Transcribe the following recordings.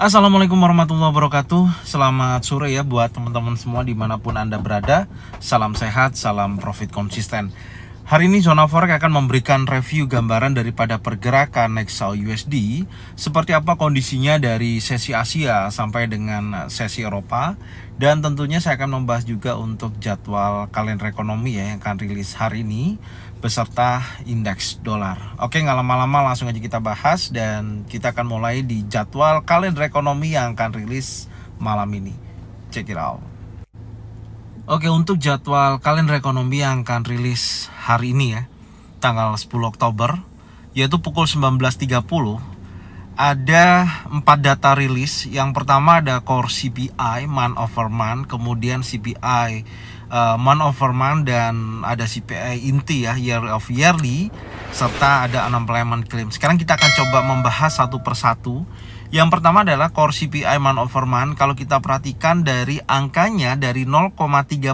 Assalamualaikum warahmatullahi wabarakatuh Selamat sore ya buat teman-teman semua dimanapun Anda berada Salam sehat, salam profit konsisten Hari ini Zona Forex akan memberikan review gambaran daripada pergerakan Nexal USD, seperti apa kondisinya dari sesi Asia sampai dengan sesi Eropa, dan tentunya saya akan membahas juga untuk jadwal kalender ekonomi ya yang akan rilis hari ini, beserta indeks dolar. Oke, nggak lama-lama langsung aja kita bahas dan kita akan mulai di jadwal kalender ekonomi yang akan rilis malam ini. Check it out. Oke, untuk jadwal kalender ekonomi yang akan rilis hari ini ya, tanggal 10 Oktober, yaitu pukul 19.30 ada empat data rilis. Yang pertama ada core CPI man over month, kemudian CPI uh, eh, month over month dan ada CPI inti ya year of yearly serta ada unemployment claim. Sekarang kita akan coba membahas satu persatu. Yang pertama adalah core CPI month over month. Kalau kita perhatikan dari angkanya dari 0,3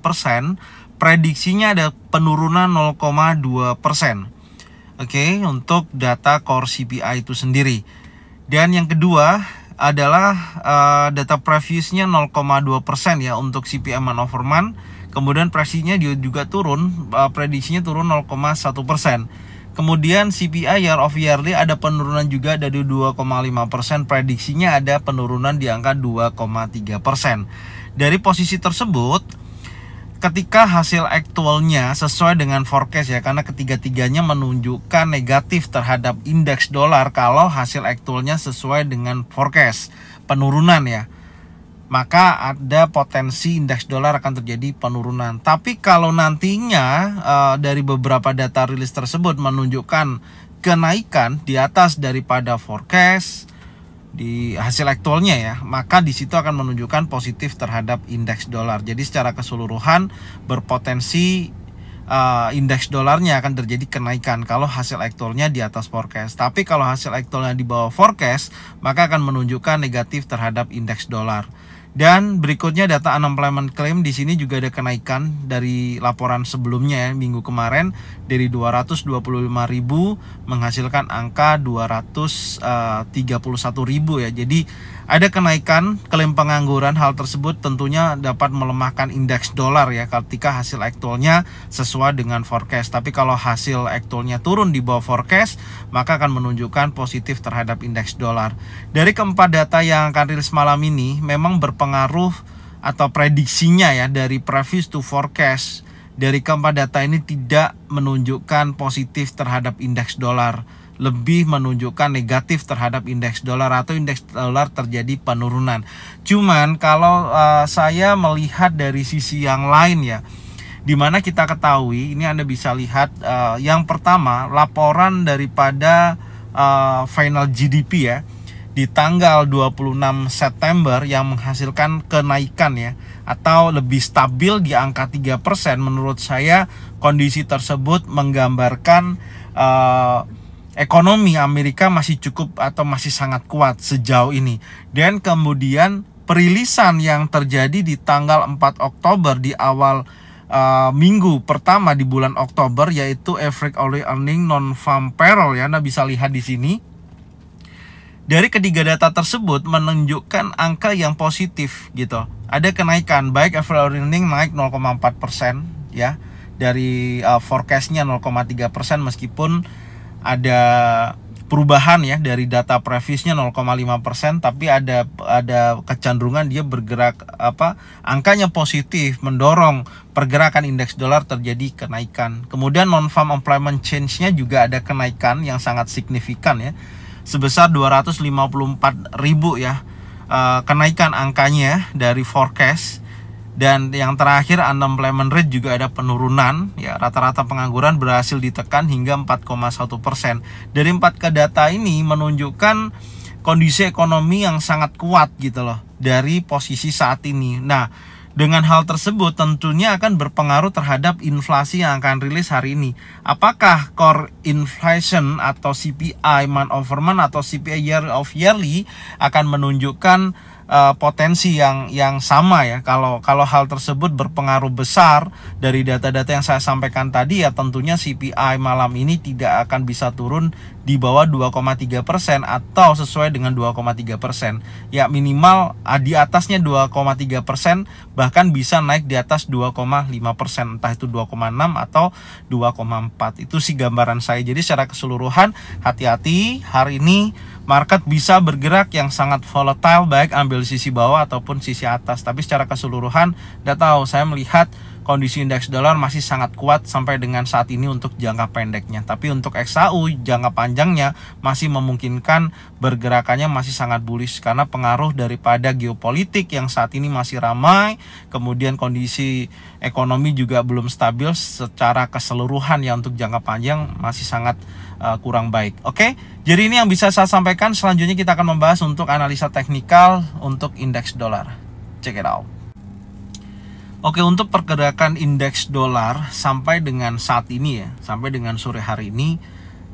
persen prediksinya ada penurunan 0,2 persen. Oke, okay, untuk data core CPI itu sendiri. Dan yang kedua adalah uh, data previousnya 0,2 persen ya untuk CPI man over man. Kemudian prediksinya juga turun, uh, prediksinya turun 0,1 persen. Kemudian CPI year of yearly ada penurunan juga dari 2,5 persen. Prediksinya ada penurunan di angka 2,3 persen. Dari posisi tersebut, ketika hasil aktualnya sesuai dengan forecast ya karena ketiga-tiganya menunjukkan negatif terhadap indeks dolar kalau hasil aktualnya sesuai dengan forecast penurunan ya maka ada potensi indeks dolar akan terjadi penurunan. Tapi kalau nantinya e, dari beberapa data rilis tersebut menunjukkan kenaikan di atas daripada forecast, di hasil aktualnya ya, maka di situ akan menunjukkan positif terhadap indeks dolar. Jadi secara keseluruhan berpotensi uh, indeks dolarnya akan terjadi kenaikan kalau hasil aktualnya di atas forecast. Tapi kalau hasil aktualnya di bawah forecast, maka akan menunjukkan negatif terhadap indeks dolar. Dan berikutnya data unemployment claim di sini juga ada kenaikan dari laporan sebelumnya ya, minggu kemarin dari ribu menghasilkan angka 231.000 eh, ya. Jadi ada kenaikan klaim pengangguran, hal tersebut tentunya dapat melemahkan indeks dolar ya ketika hasil aktualnya sesuai dengan forecast. Tapi kalau hasil aktualnya turun di bawah forecast, maka akan menunjukkan positif terhadap indeks dolar. Dari keempat data yang akan rilis malam ini, memang berpengaruh atau prediksinya ya dari previous to forecast. Dari keempat data ini tidak menunjukkan positif terhadap indeks dolar lebih menunjukkan negatif terhadap indeks dolar atau indeks dolar terjadi penurunan. Cuman kalau uh, saya melihat dari sisi yang lain ya, dimana kita ketahui ini Anda bisa lihat uh, yang pertama laporan daripada uh, final GDP ya di tanggal 26 September yang menghasilkan kenaikan ya atau lebih stabil di angka 3% menurut saya kondisi tersebut menggambarkan uh, ekonomi Amerika masih cukup atau masih sangat kuat sejauh ini. Dan kemudian perilisan yang terjadi di tanggal 4 Oktober di awal Uh, minggu pertama di bulan Oktober yaitu average hourly earning non farm payroll ya Anda bisa lihat di sini dari ketiga data tersebut menunjukkan angka yang positif gitu ada kenaikan baik average hourly earning naik 0,4 persen ya dari uh, forecastnya 0,3 persen meskipun ada perubahan ya dari data previsnya 0,5% tapi ada ada kecenderungan dia bergerak apa angkanya positif mendorong pergerakan indeks dolar terjadi kenaikan. Kemudian non farm employment change-nya juga ada kenaikan yang sangat signifikan ya. Sebesar 254.000 ya. Eh, kenaikan angkanya dari forecast dan yang terakhir unemployment rate juga ada penurunan ya rata-rata pengangguran berhasil ditekan hingga 4,1 persen dari empat ke data ini menunjukkan kondisi ekonomi yang sangat kuat gitu loh dari posisi saat ini nah dengan hal tersebut tentunya akan berpengaruh terhadap inflasi yang akan rilis hari ini. Apakah core inflation atau CPI month over month atau CPI year of yearly akan menunjukkan Eh, potensi yang yang sama ya kalau kalau hal tersebut berpengaruh besar dari data-data yang saya sampaikan tadi ya tentunya CPI malam ini tidak akan bisa turun di bawah 2,3 persen atau sesuai dengan 2,3 persen ya minimal ah, di atasnya 2,3 persen bahkan bisa naik di atas 2,5 persen entah itu 2,6 atau 2,4 itu sih gambaran saya jadi secara keseluruhan hati-hati hari ini market bisa bergerak yang sangat volatile baik ambil sisi bawah ataupun sisi atas. Tapi secara keseluruhan, tidak tahu. Saya melihat kondisi indeks dolar masih sangat kuat sampai dengan saat ini untuk jangka pendeknya. Tapi untuk XAU jangka panjangnya masih memungkinkan bergerakannya masih sangat bullish karena pengaruh daripada geopolitik yang saat ini masih ramai, kemudian kondisi ekonomi juga belum stabil secara keseluruhan ya untuk jangka panjang masih sangat uh, kurang baik. Oke, jadi ini yang bisa saya sampaikan. Selanjutnya kita akan membahas untuk analisa teknikal untuk indeks dolar. Check it out. Oke untuk pergerakan indeks dolar sampai dengan saat ini ya sampai dengan sore hari ini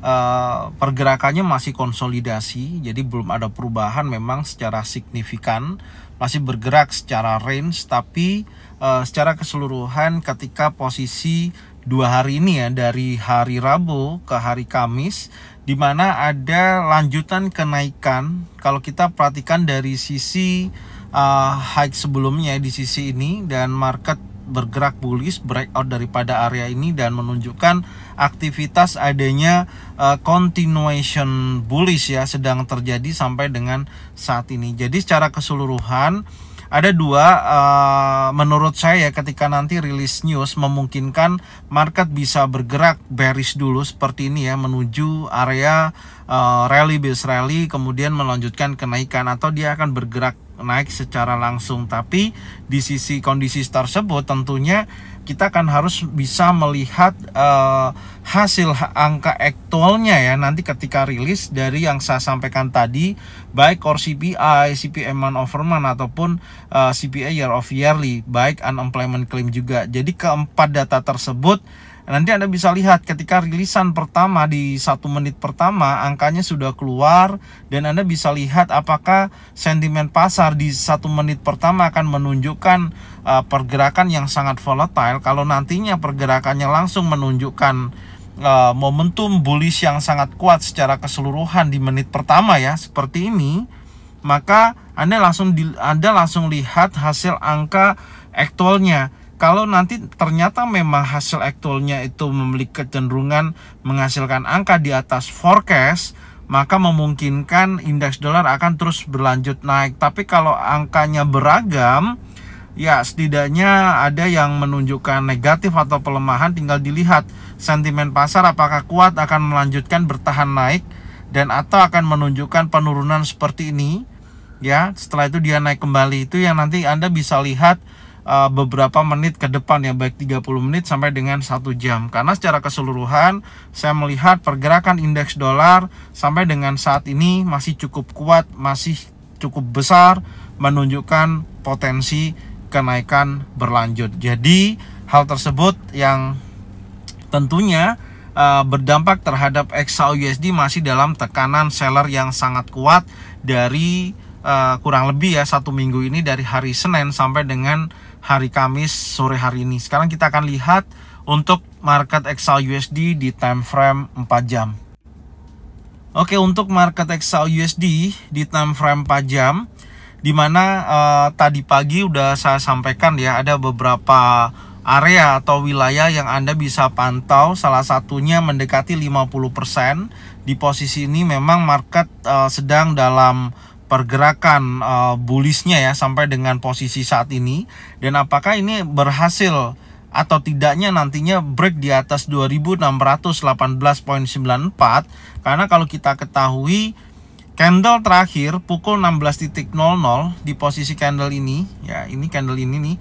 eh, pergerakannya masih konsolidasi jadi belum ada perubahan memang secara signifikan masih bergerak secara range tapi eh, secara keseluruhan ketika posisi dua hari ini ya dari hari Rabu ke hari Kamis di mana ada lanjutan kenaikan kalau kita perhatikan dari sisi uh, high sebelumnya di sisi ini dan market bergerak bullish breakout daripada area ini dan menunjukkan aktivitas adanya uh, continuation bullish ya sedang terjadi sampai dengan saat ini. Jadi secara keseluruhan ada dua uh, menurut saya ketika nanti rilis news memungkinkan market bisa bergerak bearish dulu seperti ini ya menuju area uh, rally base rally kemudian melanjutkan kenaikan atau dia akan bergerak naik secara langsung tapi di sisi kondisi tersebut tentunya kita akan harus bisa melihat uh, hasil angka aktualnya ya nanti ketika rilis dari yang saya sampaikan tadi baik core CPI, CPI month over month ataupun uh, eh, CPI year of yearly baik unemployment claim juga jadi keempat data tersebut Nanti Anda bisa lihat ketika rilisan pertama di satu menit pertama angkanya sudah keluar dan Anda bisa lihat apakah sentimen pasar di satu menit pertama akan menunjukkan uh, pergerakan yang sangat volatile. Kalau nantinya pergerakannya langsung menunjukkan uh, momentum bullish yang sangat kuat secara keseluruhan di menit pertama ya seperti ini, maka Anda langsung di, Anda langsung lihat hasil angka aktualnya kalau nanti ternyata memang hasil aktualnya itu memiliki kecenderungan menghasilkan angka di atas forecast, maka memungkinkan indeks dolar akan terus berlanjut naik. Tapi kalau angkanya beragam, ya setidaknya ada yang menunjukkan negatif atau pelemahan tinggal dilihat sentimen pasar apakah kuat akan melanjutkan bertahan naik dan atau akan menunjukkan penurunan seperti ini ya setelah itu dia naik kembali itu yang nanti Anda bisa lihat Eh, beberapa menit ke depan ya baik 30 menit sampai dengan satu jam karena secara keseluruhan saya melihat pergerakan indeks dolar sampai dengan saat ini masih cukup kuat masih cukup besar menunjukkan potensi kenaikan berlanjut jadi hal tersebut yang tentunya eh, berdampak terhadap EXA USD masih dalam tekanan seller yang sangat kuat dari eh, kurang lebih ya satu minggu ini dari hari Senin sampai dengan hari Kamis sore hari ini. Sekarang kita akan lihat untuk market EXAL USD di time frame 4 jam. Oke, untuk market EXAL USD di time frame 4 jam dimana uh, eh, tadi pagi udah saya sampaikan ya ada beberapa area atau wilayah yang Anda bisa pantau salah satunya mendekati 50% di posisi ini memang market uh, sedang dalam pergerakan uh, bullishnya ya sampai dengan posisi saat ini dan apakah ini berhasil atau tidaknya nantinya break di atas 2618.94 karena kalau kita ketahui candle terakhir pukul 16.00 di posisi candle ini ya ini candle ini nih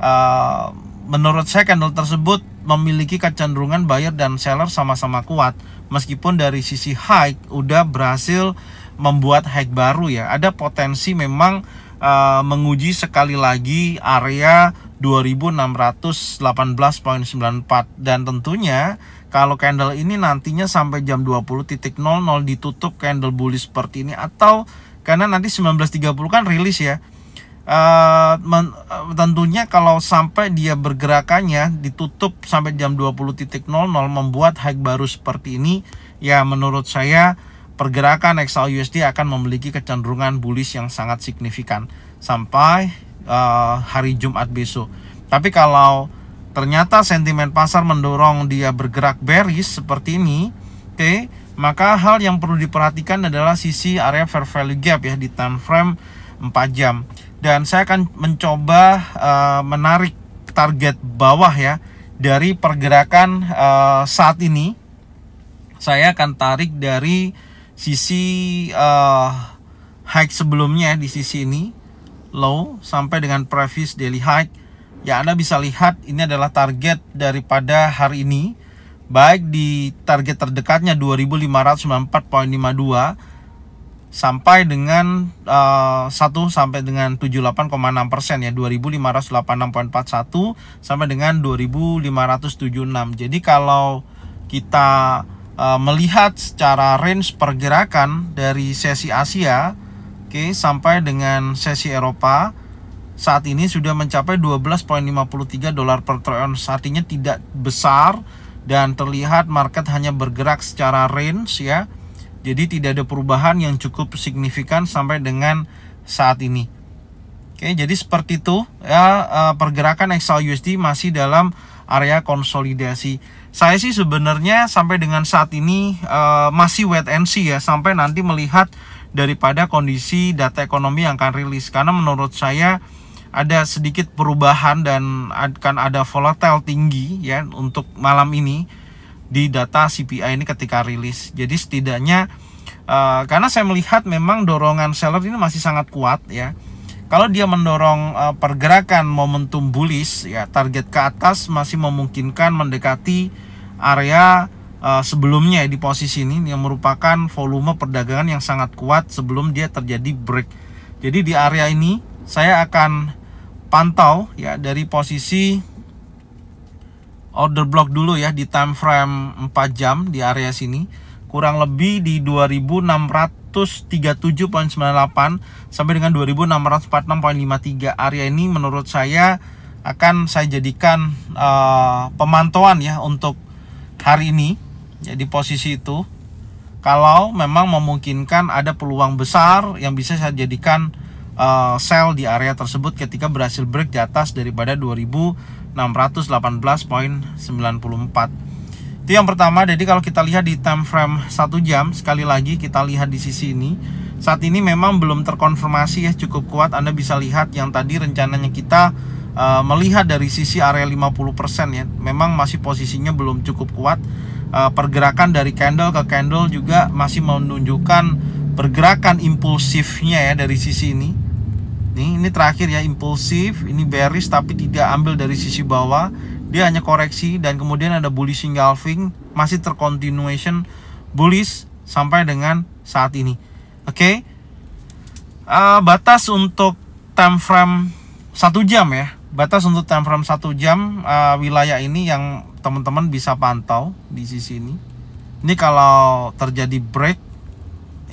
uh, menurut saya candle tersebut memiliki kecenderungan buyer dan seller sama-sama kuat meskipun dari sisi high udah berhasil membuat hack baru ya. Ada potensi memang uh, menguji sekali lagi area 2618.94 dan tentunya kalau candle ini nantinya sampai jam 20.00 ditutup candle bullish seperti ini atau karena nanti 19.30 kan rilis ya uh, tentunya kalau sampai dia bergerakannya ditutup sampai jam 20.00 membuat high baru seperti ini ya menurut saya pergerakan XLUSD USD akan memiliki kecenderungan bullish yang sangat signifikan sampai uh, hari Jumat besok. Tapi kalau ternyata sentimen pasar mendorong dia bergerak bearish seperti ini, oke, okay, maka hal yang perlu diperhatikan adalah sisi area fair value gap ya di time frame 4 jam. Dan saya akan mencoba uh, menarik target bawah ya dari pergerakan uh, saat ini. Saya akan tarik dari sisi uh, high sebelumnya ya, di sisi ini low sampai dengan previous daily high ya Anda bisa lihat ini adalah target daripada hari ini baik di target terdekatnya 2594.52 sampai dengan uh, eh, 1 sampai dengan 78,6% persen ya 2586.41 sampai dengan 2576. Jadi kalau kita Eh, melihat secara range pergerakan dari sesi Asia Oke, okay, sampai dengan sesi Eropa saat ini sudah mencapai 12.53 dolar per troy Artinya tidak besar dan terlihat market hanya bergerak secara range ya. Jadi tidak ada perubahan yang cukup signifikan sampai dengan saat ini. Oke, okay, jadi seperti itu ya eh, pergerakan XLUSD masih dalam area konsolidasi saya sih sebenarnya sampai dengan saat ini uh, masih wait and see ya sampai nanti melihat daripada kondisi data ekonomi yang akan rilis karena menurut saya ada sedikit perubahan dan akan ada volatile tinggi ya untuk malam ini di data CPI ini ketika rilis. Jadi setidaknya uh, karena saya melihat memang dorongan seller ini masih sangat kuat ya kalau dia mendorong uh, pergerakan momentum bullish ya target ke atas masih memungkinkan mendekati area uh, sebelumnya ya, di posisi ini yang merupakan volume perdagangan yang sangat kuat sebelum dia terjadi break. Jadi di area ini saya akan pantau ya dari posisi order block dulu ya di time frame 4 jam di area sini kurang lebih di 2637.98 sampai dengan 2646.53 area ini menurut saya akan saya jadikan uh, pemantauan ya untuk hari ini jadi ya, posisi itu kalau memang memungkinkan ada peluang besar yang bisa saya jadikan uh, eh, sell di area tersebut ketika berhasil break di atas daripada 2618.94 itu yang pertama jadi kalau kita lihat di time frame 1 jam sekali lagi kita lihat di sisi ini saat ini memang belum terkonfirmasi ya cukup kuat Anda bisa lihat yang tadi rencananya kita uh, melihat dari sisi area 50% ya memang masih posisinya belum cukup kuat uh, pergerakan dari candle ke candle juga masih menunjukkan pergerakan impulsifnya ya dari sisi ini nih ini terakhir ya impulsif ini bearish tapi tidak ambil dari sisi bawah dia hanya koreksi dan kemudian ada bullish engulfing masih tercontinuation bullish sampai dengan saat ini oke okay? uh, eh, batas untuk time frame satu jam ya batas untuk time frame satu jam uh, wilayah ini yang teman-teman bisa pantau di sisi ini ini kalau terjadi break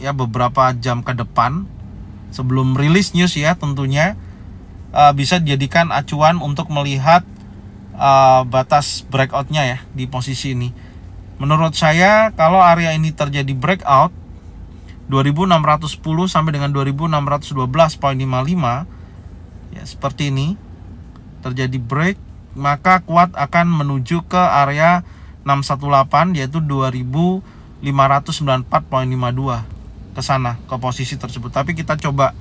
ya beberapa jam ke depan sebelum rilis news ya tentunya uh, bisa dijadikan acuan untuk melihat Eh, batas breakoutnya ya di posisi ini menurut saya kalau area ini terjadi breakout 2610 sampai dengan 2612.55 ya seperti ini terjadi break maka kuat akan menuju ke area 618 yaitu 2594.52 ke sana ke posisi tersebut tapi kita coba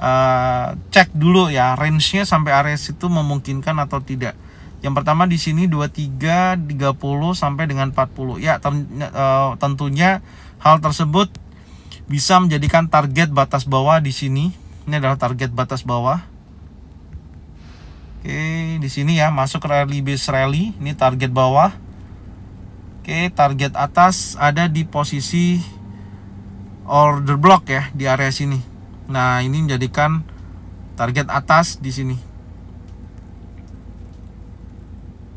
uh, cek dulu ya range-nya sampai area situ memungkinkan atau tidak yang pertama di sini 23, 30 sampai dengan 40. Ya, ten, uh, tentunya hal tersebut bisa menjadikan target batas bawah di sini. Ini adalah target batas bawah. Oke, di sini ya masuk rally base rally, ini target bawah. Oke, target atas ada di posisi order block ya di area sini. Nah, ini menjadikan target atas di sini.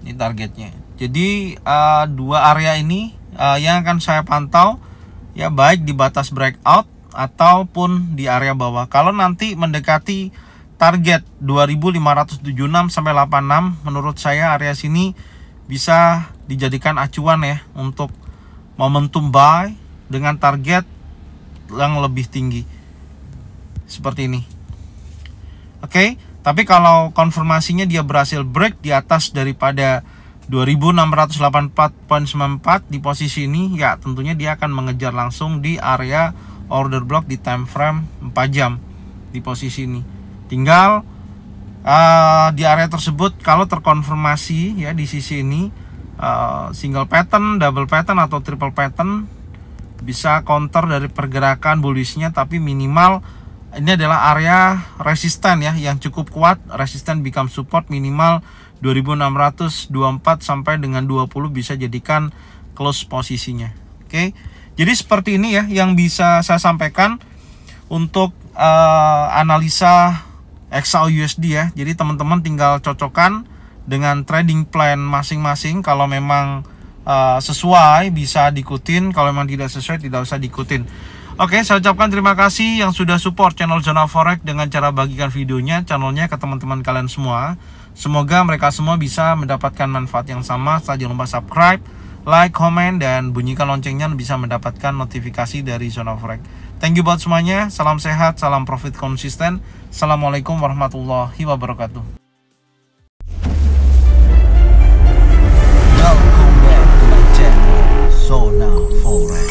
ini targetnya jadi uh, dua area ini uh, yang akan saya pantau ya baik di batas breakout ataupun di area bawah kalau nanti mendekati target 2576 sampai 86 menurut saya area sini bisa dijadikan acuan ya untuk momentum buy dengan target yang lebih tinggi seperti ini oke okay? Tapi kalau konfirmasinya dia berhasil break di atas daripada 2684.94 di posisi ini, ya tentunya dia akan mengejar langsung di area order block di time frame 4 jam di posisi ini. Tinggal uh, di area tersebut kalau terkonfirmasi ya di sisi ini uh, single pattern, double pattern atau triple pattern bisa counter dari pergerakan bullishnya tapi minimal ini adalah area resisten ya yang cukup kuat resisten become support minimal 2624 sampai dengan 20 bisa jadikan close posisinya oke jadi seperti ini ya yang bisa saya sampaikan untuk uh, analisa XAU USD ya jadi teman-teman tinggal cocokkan dengan trading plan masing-masing kalau memang uh, sesuai bisa diikutin kalau memang tidak sesuai tidak usah diikutin Oke, saya ucapkan terima kasih yang sudah support channel Zona Forex dengan cara bagikan videonya, channelnya ke teman-teman kalian semua. Semoga mereka semua bisa mendapatkan manfaat yang sama. Saya jangan lupa subscribe, like, komen, dan bunyikan loncengnya bisa mendapatkan notifikasi dari Zona Forex. Thank you buat semuanya. Salam sehat, salam profit konsisten. Assalamualaikum warahmatullahi wabarakatuh. Welcome back to my channel, Zona Forex.